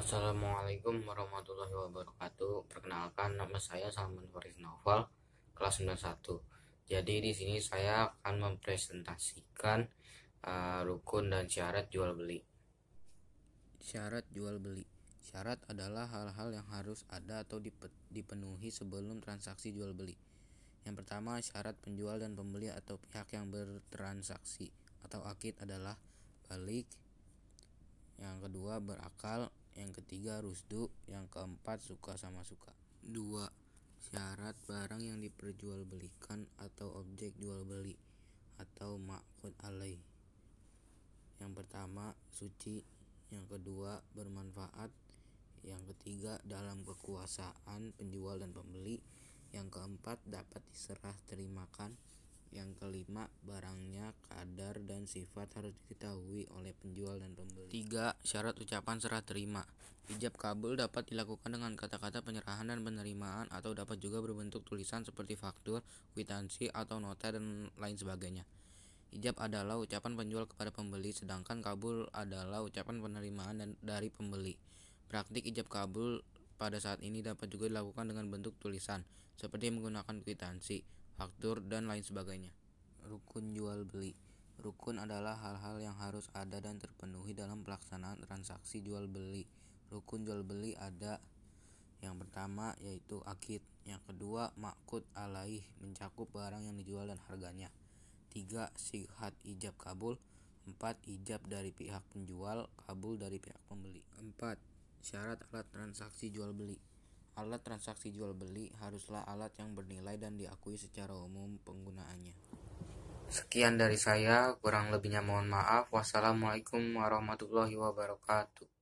Assalamualaikum warahmatullahi wabarakatuh. Perkenalkan nama saya Salman Faris Novel, kelas 91. Jadi di sini saya akan mempresentasikan uh, rukun dan syarat jual beli. Syarat jual beli. Syarat adalah hal-hal yang harus ada atau dipenuhi sebelum transaksi jual beli. Yang pertama, syarat penjual dan pembeli atau pihak yang bertransaksi atau akid adalah balik. Yang kedua, berakal yang ketiga rusdu, yang keempat suka sama suka. dua Syarat barang yang diperjualbelikan atau objek jual beli atau makhud alai. Yang pertama suci, yang kedua bermanfaat, yang ketiga dalam kekuasaan penjual dan pembeli, yang keempat dapat diserah terimakan, yang kelima barangnya kadang sifat harus diketahui oleh penjual dan pembeli. tiga Syarat ucapan serah terima. Ijab kabul dapat dilakukan dengan kata-kata penyerahan dan penerimaan atau dapat juga berbentuk tulisan seperti faktur, kwitansi, atau nota dan lain sebagainya. Ijab adalah ucapan penjual kepada pembeli sedangkan kabul adalah ucapan penerimaan dan dari pembeli. Praktik ijab kabul pada saat ini dapat juga dilakukan dengan bentuk tulisan seperti menggunakan kwitansi, faktur dan lain sebagainya. Rukun jual beli Rukun adalah hal-hal yang harus ada dan terpenuhi dalam pelaksanaan transaksi jual beli. Rukun jual beli ada yang pertama yaitu akid, yang kedua makut alaih mencakup barang yang dijual dan harganya. Tiga sihat ijab kabul empat Ijab dari pihak penjual, kabul dari pihak pembeli Empat Syarat alat transaksi jual beli Alat transaksi jual beli haruslah alat yang bernilai dan diakui secara umum penggunaannya. Sekian dari saya, kurang lebihnya mohon maaf. Wassalamualaikum warahmatullahi wabarakatuh.